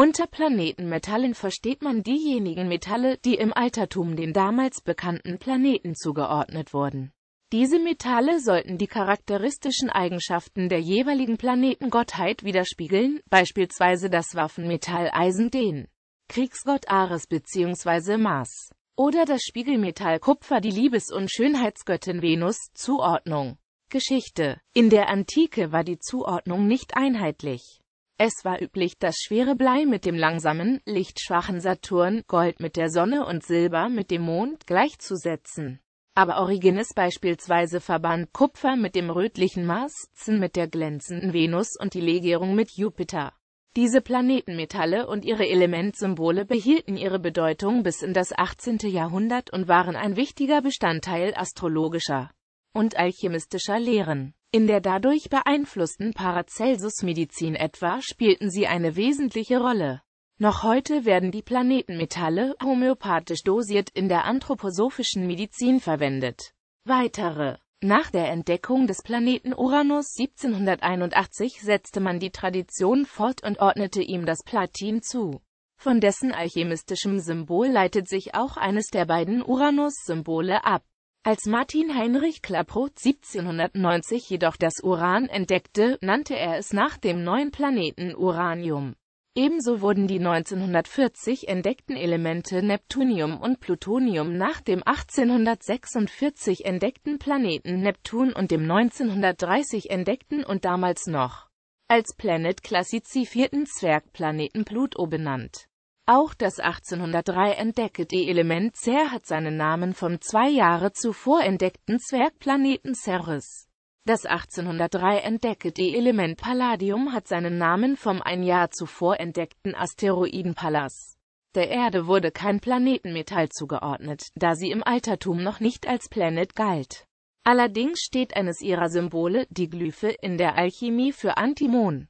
Unter Planetenmetallen versteht man diejenigen Metalle, die im Altertum den damals bekannten Planeten zugeordnet wurden. Diese Metalle sollten die charakteristischen Eigenschaften der jeweiligen Planetengottheit widerspiegeln, beispielsweise das Waffenmetall Eisen den Kriegsgott Ares bzw. Mars oder das Spiegelmetall Kupfer die Liebes- und Schönheitsgöttin Venus Zuordnung. Geschichte In der Antike war die Zuordnung nicht einheitlich. Es war üblich, das schwere Blei mit dem langsamen, lichtschwachen Saturn, Gold mit der Sonne und Silber mit dem Mond gleichzusetzen. Aber Origenes beispielsweise verband Kupfer mit dem rötlichen Mars, Zinn mit der glänzenden Venus und die Legierung mit Jupiter. Diese Planetenmetalle und ihre Elementsymbole behielten ihre Bedeutung bis in das 18. Jahrhundert und waren ein wichtiger Bestandteil astrologischer und alchemistischer Lehren. In der dadurch beeinflussten Paracelsus-Medizin etwa spielten sie eine wesentliche Rolle. Noch heute werden die Planetenmetalle homöopathisch dosiert in der anthroposophischen Medizin verwendet. Weitere nach der Entdeckung des Planeten Uranus 1781 setzte man die Tradition fort und ordnete ihm das Platin zu. Von dessen alchemistischem Symbol leitet sich auch eines der beiden Uranus-Symbole ab. Als Martin Heinrich Klaproth 1790 jedoch das Uran entdeckte, nannte er es nach dem neuen Planeten Uranium. Ebenso wurden die 1940 entdeckten Elemente Neptunium und Plutonium nach dem 1846 entdeckten Planeten Neptun und dem 1930 entdeckten und damals noch als Planet klassifizierten Zwergplaneten Pluto benannt auch das 1803 entdeckte Element Cer hat seinen Namen vom zwei Jahre zuvor entdeckten Zwergplaneten Ceres. Das 1803 entdeckte Element Palladium hat seinen Namen vom ein Jahr zuvor entdeckten Asteroiden Pallas. Der Erde wurde kein Planetenmetall zugeordnet, da sie im Altertum noch nicht als Planet galt. Allerdings steht eines ihrer Symbole, die Glyphe, in der Alchemie für Antimon.